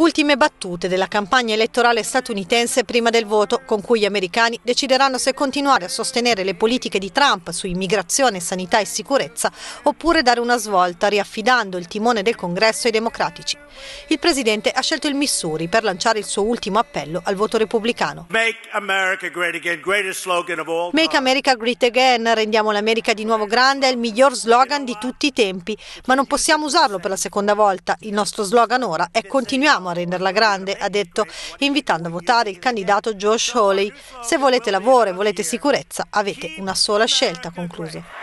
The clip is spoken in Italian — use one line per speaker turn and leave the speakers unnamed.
Ultime battute della campagna elettorale statunitense prima del voto, con cui gli americani decideranno se continuare a sostenere le politiche di Trump su immigrazione, sanità e sicurezza, oppure dare una svolta riaffidando il timone del Congresso ai democratici. Il presidente ha scelto il Missouri per lanciare il suo ultimo appello al voto repubblicano.
Make America Great Again, greatest slogan of all. Make
America Great Again, rendiamo l'America di nuovo grande, è il miglior slogan di tutti i tempi, ma non possiamo usarlo per la seconda volta. Il nostro slogan ora è continuiamo a renderla grande, ha detto, invitando a votare il candidato Josh Hawley. Se volete lavoro e volete sicurezza, avete una sola scelta, concluso.